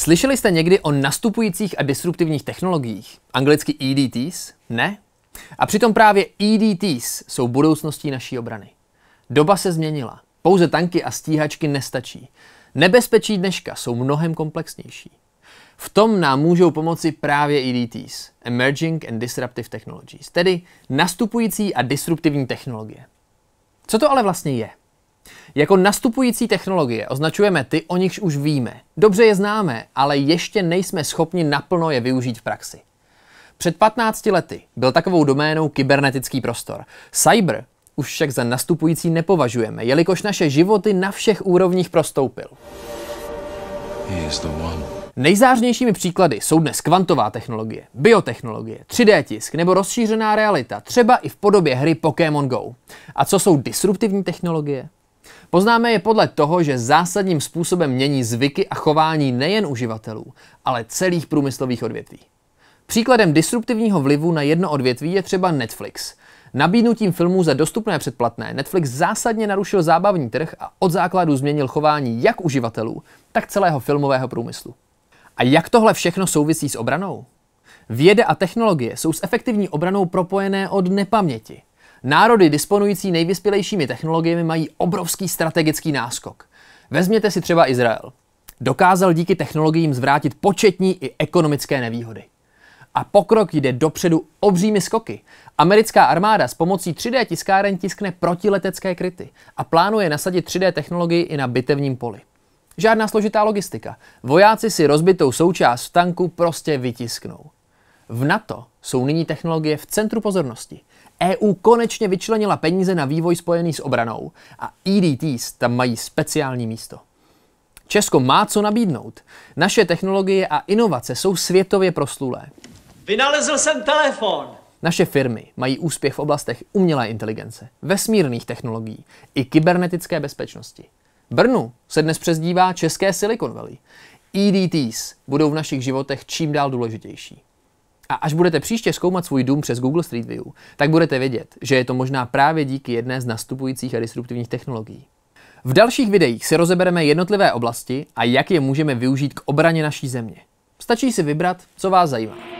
Slyšeli jste někdy o nastupujících a disruptivních technologiích? Anglicky EDTs? Ne? A přitom právě EDTs jsou budoucností naší obrany. Doba se změnila. Pouze tanky a stíhačky nestačí. Nebezpečí dneška jsou mnohem komplexnější. V tom nám můžou pomoci právě EDTs, Emerging and Disruptive Technologies, tedy nastupující a disruptivní technologie. Co to ale vlastně je? Jako nastupující technologie označujeme ty, o nichž už víme. Dobře je známe, ale ještě nejsme schopni naplno je využít v praxi. Před 15 lety byl takovou doménou kybernetický prostor. Cyber už však za nastupující nepovažujeme, jelikož naše životy na všech úrovních prostoupil. Nejzářnějšími příklady jsou dnes kvantová technologie, biotechnologie, 3D tisk nebo rozšířená realita, třeba i v podobě hry Pokémon Go. A co jsou disruptivní technologie? Poznáme je podle toho, že zásadním způsobem mění zvyky a chování nejen uživatelů, ale celých průmyslových odvětví. Příkladem disruptivního vlivu na jedno odvětví je třeba Netflix. Nabídnutím filmů za dostupné předplatné Netflix zásadně narušil zábavní trh a od základu změnil chování jak uživatelů, tak celého filmového průmyslu. A jak tohle všechno souvisí s obranou? Věda a technologie jsou s efektivní obranou propojené od nepaměti – Národy disponující nejvyspělejšími technologiemi mají obrovský strategický náskok. Vezměte si třeba Izrael. Dokázal díky technologiím zvrátit početní i ekonomické nevýhody. A pokrok jde dopředu obřími skoky. Americká armáda s pomocí 3D tiskáren tiskne protiletecké kryty a plánuje nasadit 3D technologii i na bitevním poli. Žádná složitá logistika. Vojáci si rozbitou součást tanku prostě vytisknou. V NATO jsou nyní technologie v centru pozornosti. EU konečně vyčlenila peníze na vývoj spojený s obranou a EDTs tam mají speciální místo. Česko má co nabídnout. Naše technologie a inovace jsou světově proslulé. Vynalezl jsem telefon! Naše firmy mají úspěch v oblastech umělé inteligence, vesmírných technologií i kybernetické bezpečnosti. Brnu se dnes přezdívá České Silicon Valley. EDTs budou v našich životech čím dál důležitější. A až budete příště zkoumat svůj dům přes Google Street View, tak budete vědět, že je to možná právě díky jedné z nastupujících a disruptivních technologií. V dalších videích si rozebereme jednotlivé oblasti a jak je můžeme využít k obraně naší země. Stačí si vybrat, co vás zajímá.